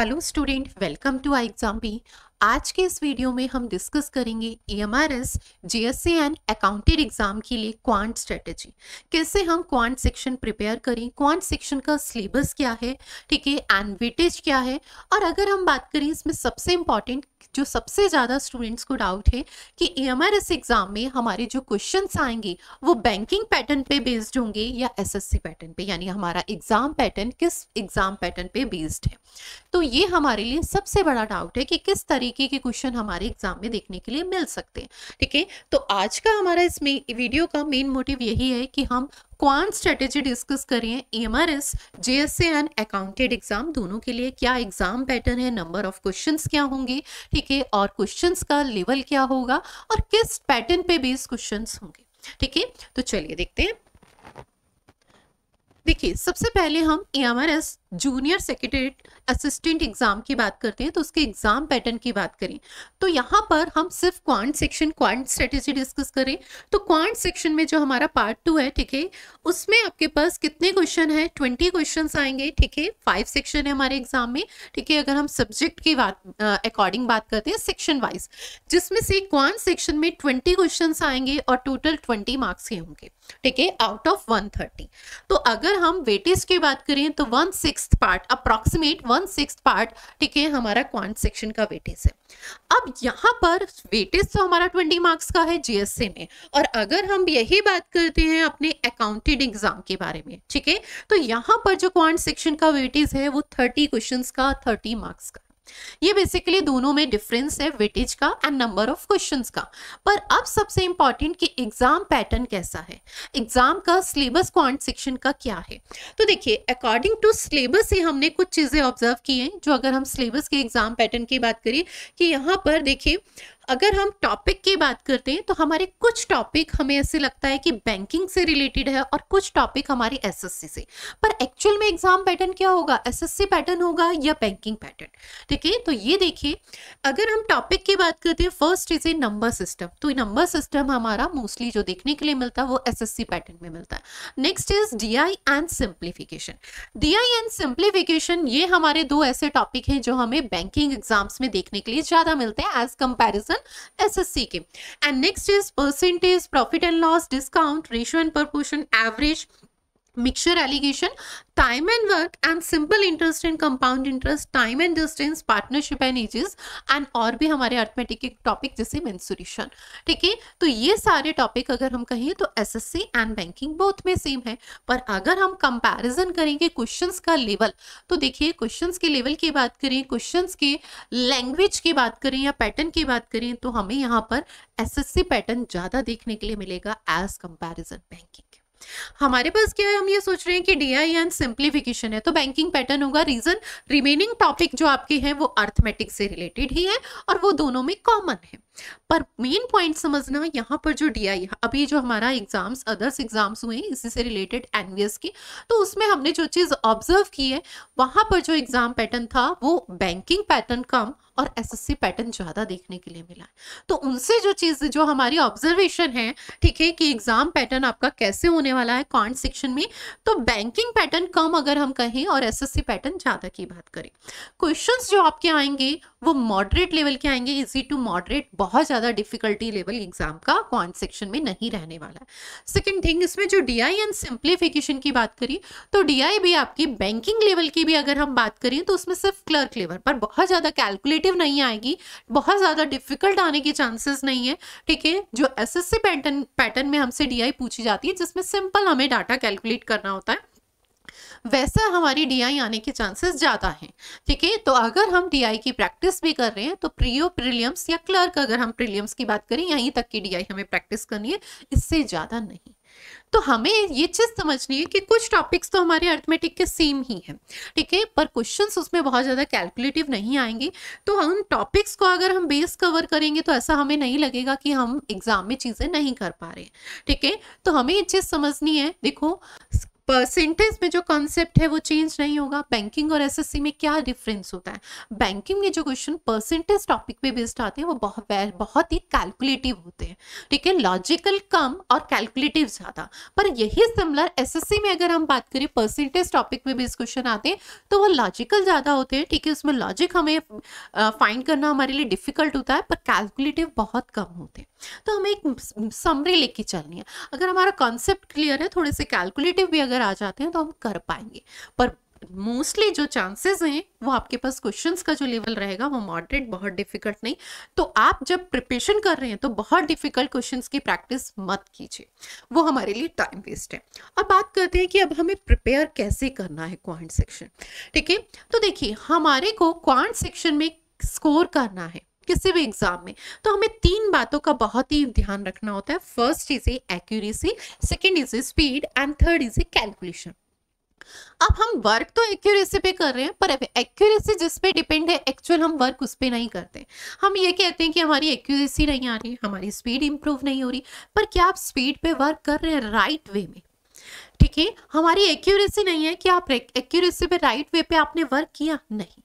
Hello student, welcome to iExamB. आज के इस वीडियो में हम डिस्कस करेंगे E M R S G S C and accountant exam के लिए क्वांट स्ट्रेटेजी कैसे हम क्वांट सेक्शन प्रिपेयर करें क्वांट सेक्शन का सिलेबस क्या है ठीक है एंड वेटेज क्या है और अगर हम बात करें इसमें सबसे इंपॉर्टेंट जो सबसे ज़्यादा स्टूडेंट्स को डाउट है कि E M R S exam में हमारे जो क्वेश्चन आएंगे वो बैंकिंग पैटर्न पे बेस्ड होंगे या एस एस सी पैटर्न पे यानी हमारा एग्ज़ाम पैटर्न किस एग्ज़ाम पैटर्न पे बेस्ड है तो ये हमारे लिए सबसे बड़ा डाउट है कि किस तरीके तरीके के क्वेश्चन हमारे एग्जाम में देखने के लिए मिल सकते हैं ठीक है तो आज का हमारा इस वीडियो का मेन मोटिव यही है कि हम क्वान स्ट्रेटेजी डिस्कस करें M R S J S C and accountant exam दोनों के लिए क्या एग्जाम पैटर्न है नंबर ऑफ क्वेश्चंस क्या होंगे ठीक है और क्वेश्चंस का लेवल क्या होगा और किस पैटर्न पे बेस्ड क्वेश्चंस होंगे ठीक है तो चलिए देखते हैं देखिए सबसे पहले हम a junior secretary assistant exam की बात करते हैं तो उसके एग्ज़ाम पैटर्न की बात करें तो यहाँ पर हम सिर्फ quant section quant strategy discuss करें तो क्वांट सेक्शन में जो हमारा पार्ट टू है ठीक है उसमें आपके पास कितने क्वेश्चन है ट्वेंटी क्वेश्चन आएंगे ठीक है फाइव सेक्शन है हमारे एग्ज़ाम में ठीक है अगर हम सब्जेक्ट की बात अकॉर्डिंग बात करते हैं सेक्शन वाइज जिसमें से क्वांट सेक्शन में ट्वेंटी क्वेश्चन आएंगे और टोटल ट्वेंटी मार्क्स के होंगे ठीक है आउट ऑफ वन थर्टी तो अगर हम वेटेज की बात करें तो one six part approximate one six part ठीक है हमारा क्वांट सेक्शन का वेटेज है अब यहाँ पर वेटेज तो हमारा ट्वेंटी मार्क्स का है जीएससी में और अगर हम यही बात करते हैं अपने अकाउंटेड एग्जाम के बारे में ठीक है तो यहाँ पर जो क्वांट सेक्शन का वेटेज है वो थर्टी क्वेश्चन का थर्टी मार्क्स का ये बेसिकली दोनों में डिफरेंस है वेटेज का एंड नंबर ऑफ क्वेश्चंस का पर अब सबसे इंपॉर्टेंट कि एग्जाम पैटर्न कैसा है एग्जाम का सिलेबस क्वांट सेक्शन का क्या है तो देखिए अकॉर्डिंग टू सिलेबस से हमने कुछ चीज़ें ऑब्जर्व की हैं जो अगर हम सिलेबस के एग्जाम पैटर्न की बात करें कि यहाँ पर देखिए अगर हम टॉपिक की बात करते हैं तो हमारे कुछ टॉपिक हमें ऐसे लगता है कि बैंकिंग से रिलेटेड है और कुछ टॉपिक हमारे एसएससी से पर एक्चुअल में एग्जाम पैटर्न क्या होगा एसएससी पैटर्न होगा या बैंकिंग पैटर्न ठीक है तो ये देखिए अगर हम टॉपिक की बात करते हैं first is a number system तो नंबर सिस्टम हमारा मोस्टली जो देखने के लिए मिलता है वो एस पैटर्न में मिलता है next is D and simplification D and simplification ये हमारे दो ऐसे टॉपिक हैं जो हमें बैंकिंग एग्जाम्स में देखने के लिए ज़्यादा मिलते हैं as comparison SSC and next is percentage profit and loss discount ratio and proportion average mixture alligation time and work and simple interest and compound interest time and distance partnership and ages and और भी हमारे arithmetic के topic जैसे mensuration ठीक है तो ये सारे टॉपिक अगर हम कहें तो S S C and banking बोथ में सेम है पर अगर हम कंपेरिजन करेंगे क्वेश्चन का लेवल तो देखिए क्वेश्चन के लेवल की बात करें क्वेश्चन के लैंग्वेज की बात करें या पैटर्न की बात करें तो हमें यहाँ पर एस एस सी पैटर्न ज़्यादा देखने के लिए मिलेगा एज कंपेरिजन बैंकिंग हमारे पास क्या है हम ये सोच रहे हैं कि डी आई एन सिंप्लीफिकेशन है तो बैंकिंग पैटर्न होगा रीजन रिमेनिंग टॉपिक जो आपके हैं वो अर्थमेटिक से रिलेटेड ही है और वो दोनों में कॉमन है पर मेन पॉइंट समझना यहाँ पर जो डी आई अभी जो हमारा एग्जाम्स अदर्स एग्जाम्स हुए इसी से रिलेटेड एनवीएस की तो उसमें हमने जो चीज़ ऑब्जर्व की है वहाँ पर जो एग्ज़ाम पैटर्न था वो बैंकिंग पैटर्न कम और एसएससी पैटर्न ज़्यादा देखने के लिए मिला है तो उनसे जो चीज़ जो हमारी ऑब्जर्वेशन है ठीक है कि एग्ज़ाम पैटर्न आपका कैसे होने वाला है कॉन्ट सेक्शन में तो बैंकिंग पैटर्न कम अगर हम कहें और एसएससी पैटर्न ज़्यादा की बात करें क्वेश्चंस जो आपके आएंगे वो मॉडरेट लेवल के आएंगे इजी टू मॉडरेट बहुत ज़्यादा डिफिकल्टी लेवल एग्जाम का कॉन्ट सेक्शन में नहीं रहने वाला है सेकेंड थिंग इसमें जो डी आई एंड सिंप्लीफिकेशन की बात करी तो डी आई भी आपकी बैंकिंग लेवल की भी अगर हम बात करें तो उसमें सिर्फ क्लर्क लेवल पर बहुत ज़्यादा कैलकुलेटिव नेगेटिव नहीं आएगी बहुत ज़्यादा डिफिकल्ट आने के चांसेस नहीं है ठीक है जो एसएससी पैटर्न पैटर्न में हमसे डीआई पूछी जाती है जिसमें सिंपल हमें डाटा कैलकुलेट करना होता है वैसा हमारी डीआई आने के चांसेस ज़्यादा हैं ठीक है तो अगर हम डीआई की प्रैक्टिस भी कर रहे हैं तो प्रियो प्रिलियम्स या क्लर्क अगर हम प्रिलियम्स की बात करें यहीं तक की डीआई हमें प्रैक्टिस करनी है इससे ज़्यादा नहीं तो हमें ये चीज़ समझनी है कि कुछ टॉपिक्स तो हमारे अर्थमेटिक के सेम ही हैं ठीक है पर क्वेश्चंस उसमें बहुत ज़्यादा कैलकुलेटिव नहीं आएंगे तो उन टॉपिक्स को अगर हम बेस कवर करेंगे तो ऐसा हमें नहीं लगेगा कि हम एग्ज़ाम में चीज़ें नहीं कर पा रहे ठीक है तो हमें ये चीज़ समझनी है देखो परसेंटेज में जो कॉन्सेप्ट है वो चेंज नहीं होगा बैंकिंग और एसएससी में क्या डिफरेंस होता है बैंकिंग में जो क्वेश्चन परसेंटेज टॉपिक पे बेस्ड आते हैं वो बहुत बहुत ही कैलकुलेटिव होते हैं ठीक है लॉजिकल कम और कैलकुलेटिव ज़्यादा पर यही सिमिलर एसएससी में अगर हम बात करें परसेंटेज टॉपिक पे बेस्ड क्वेश्चन आते हैं तो वो लॉजिकल ज़्यादा होते हैं ठीक है उसमें लॉजिक हमें फाइंड करना हमारे लिए डिफिकल्ट होता है पर कैलकुलेटिव बहुत कम होते हैं तो हमें एक समरी लेके चलनी है अगर हमारा कॉन्सेप्ट क्लियर है थोड़े से कैलकुलेटिव भी अगर आ जाते हैं तो हम कर पाएंगे पर मोस्टली जो चांसेस हैं वो आपके पास क्वेश्चंस का जो लेवल रहेगा वो मॉडरेट बहुत डिफिकल्ट नहीं तो आप जब प्रिपरेशन कर रहे हैं तो बहुत डिफिकल्ट क्वेश्चंस की प्रैक्टिस मत कीजिए वो हमारे लिए टाइम वेस्ट है अब बात करते हैं कि अब हमें प्रिपेयर कैसे करना है क्वांट सेक्शन ठीक है तो देखिए हमारे को क्वांट सेक्शन में स्कोर करना है किसी भी एग्जाम में तो हमें तीन बातों का बहुत ही ध्यान रखना होता है first is a accuracy second is a speed and third is a calculation अब हम वर्क तो एक्यूरेसी पे कर रहे हैं पर एक्यूरेसी जिस पे डिपेंड है एक्चुअल हम वर्क उस पर नहीं करते हम ये कहते हैं कि हमारी एक्यूरेसी नहीं आ रही हमारी स्पीड इंप्रूव नहीं हो रही पर क्या आप स्पीड पे वर्क कर रहे हैं राइट वे में ठीक है हमारी एक्यूरेसी नहीं है कि आप एक्यूरेसी पे राइट वे पे आपने वर्क किया नहीं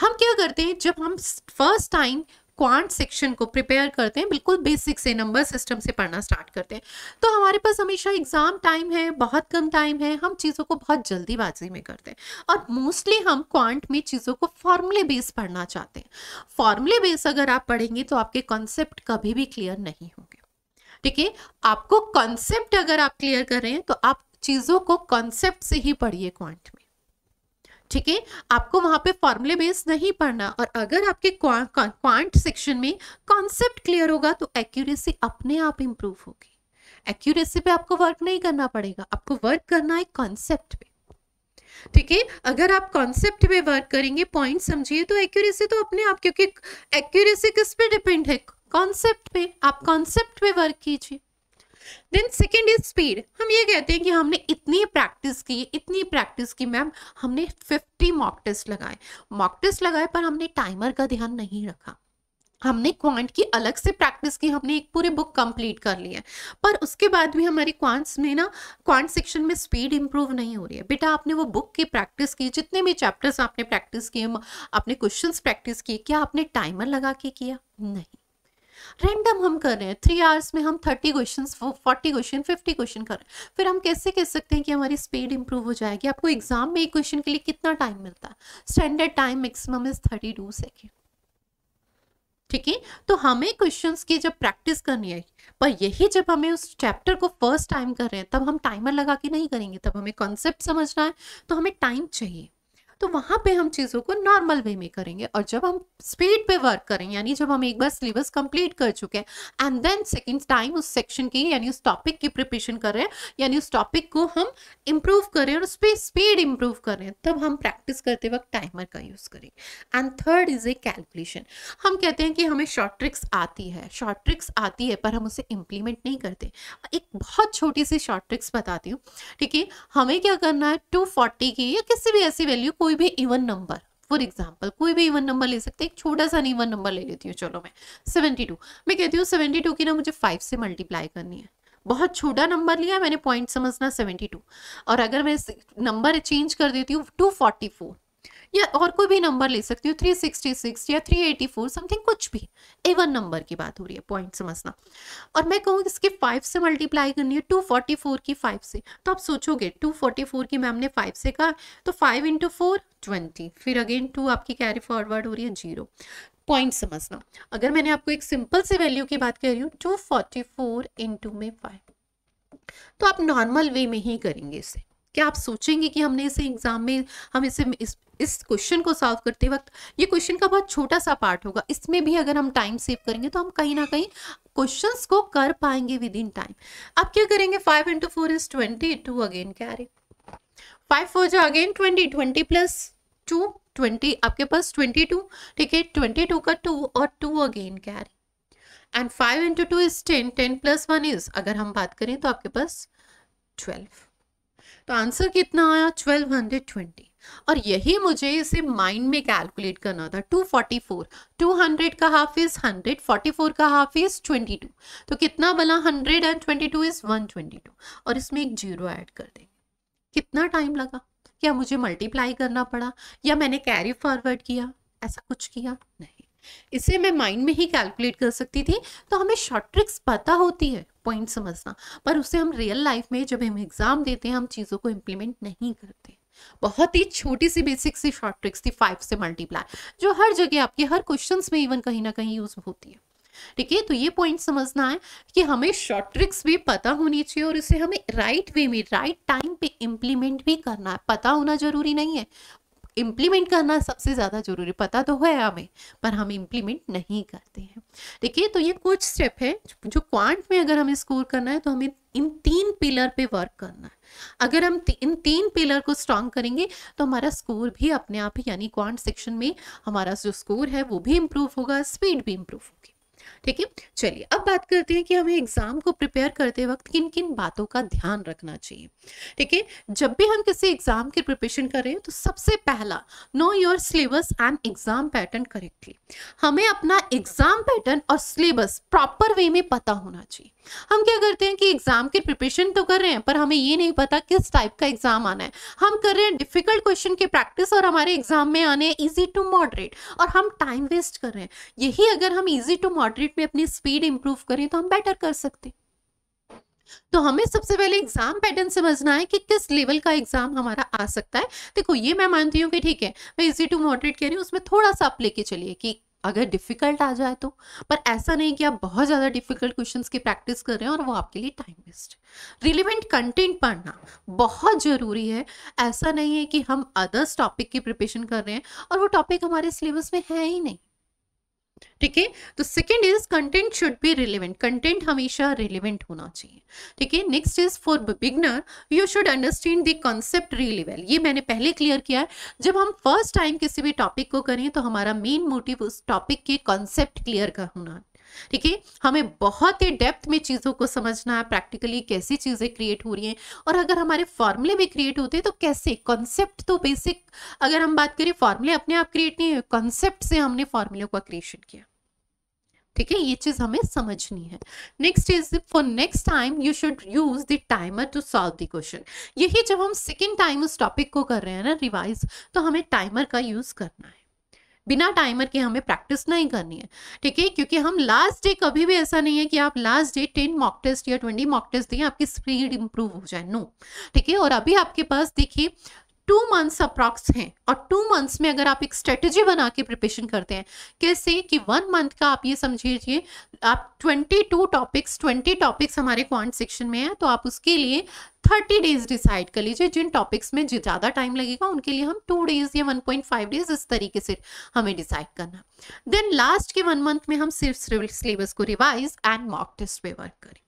हम क्या करते हैं जब हम फर्स्ट टाइम क्वांट सेक्शन को प्रिपेयर करते हैं बिल्कुल बेसिक से नंबर सिस्टम से पढ़ना स्टार्ट करते हैं तो हमारे पास हमेशा एग्ज़ाम टाइम है बहुत कम टाइम है हम चीज़ों को बहुत जल्दीबाजी में करते हैं और मोस्टली हम क्वांट में चीज़ों को फॉर्मूले बेस पढ़ना चाहते हैं फॉर्मूले बेस अगर आप पढ़ेंगे तो आपके कॉन्सेप्ट कभी भी क्लियर नहीं होंगे ठीक है आपको कॉन्सेप्ट अगर आप क्लियर कर रहे हैं तो आप चीज़ों को कॉन्सेप्ट से ही पढ़िए क्वांट में ठीक है आपको वहां पे फॉर्मूले बेस नहीं पढ़ना और अगर आपके क्वांट सेक्शन में कॉन्सेप्ट क्लियर होगा तो एक्यूरेसी अपने आप इंप्रूव होगी एक्यूरेसी पे आपको वर्क नहीं करना पड़ेगा आपको वर्क करना है कॉन्सेप्ट पे ठीक है अगर आप कॉन्सेप्ट पे वर्क करेंगे पॉइंट समझिए तो एक्यूरेसी तो अपने आप क्योंकि एक्यूरेसी किस पे डिपेंड है कॉन्सेप्ट पे आप कॉन्सेप्ट पे वर्क कीजिए देन सेकेंड इज स्पीड हम ये कहते हैं कि हमने इतनी प्रैक्टिस की इतनी प्रैक्टिस की मैम हमने फिफ्टी मॉक टेस्ट लगाए मॉक टेस्ट लगाए पर हमने टाइमर का ध्यान नहीं रखा हमने क्वांट की अलग से प्रैक्टिस की हमने एक पूरी बुक कंप्लीट कर ली है पर उसके बाद भी हमारी क्वांट्स में ना क्वांट सेक्शन में स्पीड इंप्रूव नहीं हो रही है बेटा आपने वो बुक की प्रैक्टिस की जितने भी चैप्टर्स आपने प्रैक्टिस किए आपने क्वेश्चंस प्रैक्टिस किए क्या आपने टाइमर लगा के किया नहीं रैंडम हम कर रहे हैं थ्री आवर्स में हम thirty question forty question fifty question कर रहे हैं फिर हम कैसे कह सकते हैं कि हमारी स्पीड इंप्रूव हो जाएगी आपको एग्जाम में एक क्वेश्चन के लिए कितना टाइम मिलता है standard time maximum is thirty two ठीक है तो हमें क्वेश्चंस की जब प्रैक्टिस करनी है पर यही जब हमें उस चैप्टर को फर्स्ट टाइम कर रहे हैं तब हम टाइमर लगा के नहीं करेंगे तब हमें कॉन्सेप्ट समझना है तो हमें टाइम चाहिए तो वहाँ पे हम चीज़ों को नॉर्मल वे में करेंगे और जब हम स्पीड पे वर्क करें यानी जब हम एक बार सिलेबस कंप्लीट कर चुके हैं एंड देन सेकेंड टाइम उस सेक्शन की यानी उस टॉपिक की प्रिपरेशन कर रहे हैं यानी उस टॉपिक को हम इम्प्रूव करें और उस पर स्पीड इम्प्रूव करें तब हम प्रैक्टिस करते वक्त टाइमर का यूज़ करें and third is a calculation हम कहते हैं कि हमें शॉर्ट ट्रिक्स आती है शॉर्ट ट्रिक्स आती है पर हम उसे इम्प्लीमेंट नहीं करते एक बहुत छोटी सी शॉर्ट ट्रिक्स बताती हूँ ठीक है हमें क्या करना है टू फोर्टी की या किसी भी ऐसी वैल्यू कोई भी इवन नंबर फॉर एग्जाम्पल कोई भी इवन नंबर ले सकते हैं एक छोटा सा इवन नंबर ले लेती हूँ चलो मैं सेवेंटी टू मैं कहती हूँ सेवेंटी टू की ना मुझे फाइव से मल्टीप्लाई करनी है बहुत छोटा नंबर लिया मैंने पॉइंट समझना सेवेंटी टू और अगर मैं नंबर चेंज कर देती हूँ टू फोर्टी फोर या और कोई भी नंबर ले सकती हो 366 या 384 समथिंग कुछ भी एवन नंबर की बात हो रही है पॉइंट समझना और मैं कहूँ इसके फाइव से मल्टीप्लाई करनी है 244 की फाइव से तो आप सोचोगे 244 की मैम ने फाइव से कहा तो फाइव इंटू फोर ट्वेंटी फिर अगेन टू आपकी कैरी फॉरवर्ड हो रही है जीरो पॉइंट समझना अगर मैंने आपको एक सिंपल से वैल्यू की बात कर रही हूँ टू फोर्टी फोर इंटू में फाइव तो आप नॉर्मल वे में ही करेंगे इसे क्या आप सोचेंगे कि हमने इसे एग्ज़ाम में हम इसे इस इस क्वेश्चन को सॉल्व करते वक्त ये क्वेश्चन का बहुत छोटा सा पार्ट होगा इसमें भी अगर हम टाइम सेव करेंगे तो हम कहीं ना कहीं क्वेश्चंस को कर पाएंगे विद इन टाइम अब क्या करेंगे five into four is twenty two again carry five four जो again twenty twenty plus two twenty आपके पास ट्वेंटी टू ठीक है ट्वेंटी टू का टू और two again carry and five into two is ten ten plus one is अगर हम बात करें तो आपके पास ट्वेल्व तो आंसर कितना आया 1220 और यही मुझे इसे माइंड में कैलकुलेट करना था 244 200 का हाफ इज 100 44 का हाफ इज 22 तो कितना बना 100 एंड 22 इज 122 और इसमें एक जीरो ऐड कर देंगे कितना टाइम लगा क्या मुझे मल्टीप्लाई करना पड़ा या मैंने कैरी फॉरवर्ड किया ऐसा कुछ किया नहीं इसे मैं माइंड में ही कैलकुलेट कर सकती थी तो हमें शॉर्ट ट्रिक्स पता होती है पॉइंट समझना पर उसे हम रियल लाइफ में जब हम एग्ज़ाम देते हैं हम चीज़ों को इम्प्लीमेंट नहीं करते बहुत ही छोटी सी बेसिक सी शॉर्ट ट्रिक्स थी फाइव से मल्टीप्लाई जो हर जगह आपके हर क्वेश्चन में इवन कहीं ना कहीं यूज होती है ठीक है तो ये पॉइंट समझना है कि हमें शॉर्ट ट्रिक्स भी पता होनी चाहिए और इसे हमें राइट वे में राइट टाइम पे इम्प्लीमेंट भी करना है पता होना जरूरी नहीं है इम्प्लीमेंट करना सबसे ज़्यादा जरूरी पता तो है हमें पर हम इम्प्लीमेंट नहीं करते हैं देखिए तो ये कुछ स्टेप है जो क्वांट में अगर हमें स्कोर करना है तो हमें इन तीन पिलर पे वर्क करना है अगर हम ती, इन तीन पिलर को स्ट्रांग करेंगे तो हमारा स्कोर भी अपने आप ही यानी क्वांट सेक्शन में हमारा जो स्कोर है वो भी इम्प्रूव होगा स्पीड भी इम्प्रूव होगी ठीक है चलिए अब बात करते हैं कि हमें एग्जाम को प्रिपेयर करते वक्त किन किन बातों का ध्यान रखना चाहिए ठीक है जब भी हम किसी एग्जाम के प्रिपरेशन कर रहे हैं तो सबसे पहला know your syllabus and exam pattern correctly हमें अपना एग्जाम पैटर्न और सिलेबस प्रॉपर वे में पता होना चाहिए हम क्या करते हैं कि एग्जाम के प्रिपरेशन तो कर रहे हैं पर हमें ये नहीं पता किस टाइप का एग्जाम आना है हम कर रहे हैं डिफिकल्ट क्वेश्चन की प्रैक्टिस और हमारे एग्जाम में आने इजी टू मॉडरेट और हम टाइम वेस्ट कर रहे हैं यही अगर हम easy to moderate heart rate में अपनी स्पीड इंप्रूव करें तो हम बेटर कर सकते हैं तो हमें सबसे पहले एग्जाम पैटर्न समझना है कि किस लेवल का एग्जाम हमारा आ सकता है देखो ये मैं मानती हूँ कि ठीक है मैं इजी टू मॉडरेट कह रही हूँ उसमें थोड़ा सा आप लेके चलिए कि अगर डिफिकल्ट आ जाए तो पर ऐसा नहीं कि आप बहुत ज़्यादा डिफिकल्ट क्वेश्चंस की प्रैक्टिस कर रहे हैं और वो आपके लिए टाइम वेस्ट रिलेवेंट कंटेंट पढ़ना बहुत ज़रूरी है ऐसा नहीं है कि हम अदर्स टॉपिक की प्रिपरेशन कर रहे हैं और वो टॉपिक हमारे सिलेबस में है ही नहीं ठीक है तो second is content should be relevant content हमेशा रिलेवेंट होना चाहिए ठीक है next is for beginner you should understand the concept really well ये मैंने पहले क्लियर किया है जब हम फर्स्ट टाइम किसी भी टॉपिक को करें तो हमारा मेन मोटिव उस टॉपिक के कॉन्सेप्ट क्लियर का होना ठीक है हमें बहुत ही डेप्थ में चीज़ों को समझना है प्रैक्टिकली कैसी चीज़ें क्रिएट हो रही हैं और अगर हमारे फॉर्मूले भी क्रिएट होते हैं तो कैसे कॉन्सेप्ट तो बेसिक अगर हम बात करें फॉर्मूले अपने आप क्रिएट नहीं हुए कॉन्सेप्ट से हमने फॉर्मूले का क्रिएशन किया ठीक है ये चीज हमें समझनी है next is for next time you should use the timer to solve the question यही जब हम सेकेंड टाइम उस टॉपिक को कर रहे हैं ना रिवाइज तो हमें टाइमर का यूज करना है बिना टाइमर के हमें प्रैक्टिस नहीं करनी है ठीक है क्योंकि हम लास्ट डे कभी भी ऐसा नहीं है कि आप last day ten mock test या ट्वेंटी मॉक टेस्ट दें आपकी स्पीड इंप्रूव हो जाए नो ठीक है और अभी आपके पास देखिए टू मंथ्स अप्रॉक्स हैं और टू मंथ्स में अगर आप एक स्ट्रेटजी बना के प्रिपरेशन करते हैं कैसे कि वन मंथ का आप ये समझिए आप twenty two topics twenty topics हमारे क्वांट सेक्शन में हैं तो आप उसके लिए थर्टी डेज डिसाइड कर लीजिए जिन टॉपिक्स में ज़्यादा टाइम लगेगा उनके लिए हम टू डेज या वन पॉइंट फाइव डेज इस तरीके से हमें डिसाइड करना देन लास्ट के वन मंथ में हम सिर्फ सिलेबस को रिवाइज एंड मॉक टेस्ट पे वर्क करें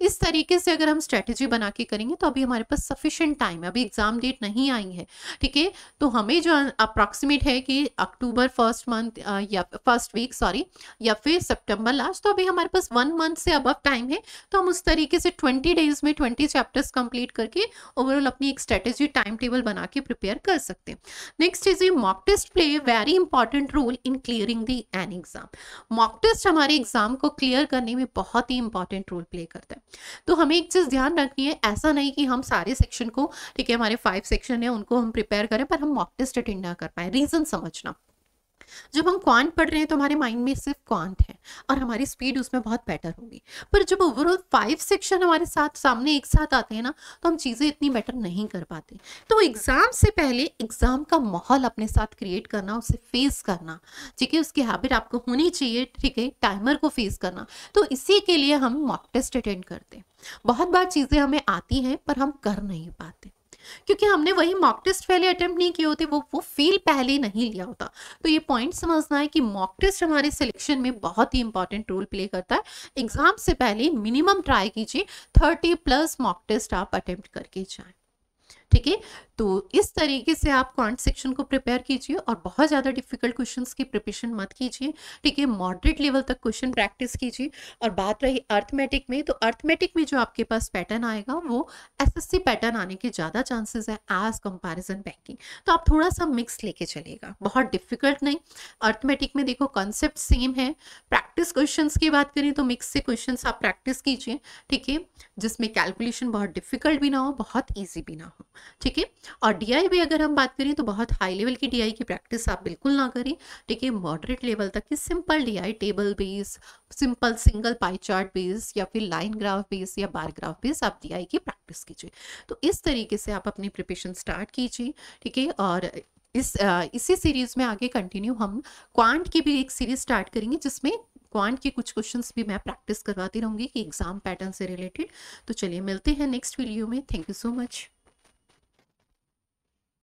इस तरीके से अगर हम स्ट्रेटेजी बना के करेंगे तो अभी हमारे पास सफिशेंट टाइम है अभी एग्जाम डेट नहीं आई है ठीक है तो हमें जो अप्रॉक्सीमेट है कि अक्टूबर फर्स्ट मंथ या फर्स्ट वीक सॉरी या फिर सितंबर लास्ट तो अभी हमारे पास वन मंथ से अब टाइम है तो हम उस तरीके से ट्वेंटी डेज में ट्वेंटी चैप्टर्स कंप्लीट करके ओवरऑल अपनी एक स्ट्रेटेजी टाइम टेबल बना के प्रिपेयर कर सकते हैं next is a mock test play very important role in clearing the an exam mock test हमारे एग्जाम को क्लियर करने में बहुत ही इंपॉर्टेंट रोल प्ले करता है तो हमें एक चीज़ ध्यान रखनी है ऐसा नहीं कि हम सारे सेक्शन को ठीक है हमारे फाइव सेक्शन है उनको हम प्रिपेयर करें पर हम मॉक टेस्ट अटेंड ना कर पाए रीज़न समझना जब हम क्वांट पढ़ रहे हैं तो हमारे माइंड में सिर्फ क्वांट है और हमारी स्पीड उसमें बहुत बेटर होगी पर जब ओवरऑल फाइव सेक्शन हमारे साथ सामने एक साथ आते हैं ना तो हम चीज़ें इतनी बेटर नहीं कर पाते तो एग्ज़ाम से पहले एग्ज़ाम का माहौल अपने साथ क्रिएट करना उसे फेस करना ठीक है उसकी हैबिट आपको होनी चाहिए ठीक है टाइमर को फेस करना तो इसी के लिए हम मॉक टेस्ट अटेंड करते हैं बहुत बार चीज़ें हमें आती हैं पर हम कर नहीं पाते क्योंकि हमने वही मॉक टेस्ट पहले अटेम्प्ट नहीं किए होते वो वो फील पहले नहीं लिया होता तो ये पॉइंट समझना है कि मॉक टेस्ट हमारे सिलेक्शन में बहुत ही इंपॉर्टेंट रोल प्ले करता है एग्जाम से पहले मिनिमम ट्राई कीजिए थर्टी प्लस मॉक टेस्ट आप अटेम्प्ट करके जाए ठीक है तो इस तरीके से आप कॉन्ट सेक्शन को प्रिपेयर कीजिए और बहुत ज़्यादा डिफिकल्ट क्वेश्चंस की प्रिपरेशन मत कीजिए ठीक है मॉडरेट लेवल तक क्वेश्चन प्रैक्टिस कीजिए और बात रही अर्थमेटिक में तो अर्थमेटिक में जो आपके पास पैटर्न आएगा वो एसएससी पैटर्न आने के ज़्यादा चांसेस है एज कंपेरिजन बैंकिंग तो आप थोड़ा सा मिक्स लेके चलेगा बहुत डिफिकल्ट नहीं अर्थमेटिक में देखो कॉन्सेप्ट सेम है प्रैक्टिस क्वेश्चन की बात करें तो मिक्स से क्वेश्चन आप प्रैक्टिस कीजिए ठीक है जिसमें कैलकुलेशन बहुत डिफिकल्ट भी ना हो बहुत ईजी भी ना हो ठीक है और डीआई भी अगर हम बात करें तो बहुत हाई लेवल की डीआई की प्रैक्टिस आप बिल्कुल ना करें ठीक है मॉडरेट लेवल तक की simple DI table base simple single pie chart base या फिर लाइन ग्राफ बेस या बार ग्राफ बेस आप डीआई की प्रैक्टिस कीजिए तो इस तरीके से आप अपनी प्रिपरेशन स्टार्ट कीजिए ठीक है और इस इसी सीरीज़ में आगे कंटिन्यू हम क्वांट की भी एक सीरीज़ स्टार्ट करेंगे जिसमें क्वांट के कुछ क्वेश्चंस भी मैं प्रैक्टिस करवाती रहूँगी कि एग्ज़ाम पैटर्न से रिलेटेड तो चलिए मिलते हैं नेक्स्ट वीडियो में थैंक यू सो मच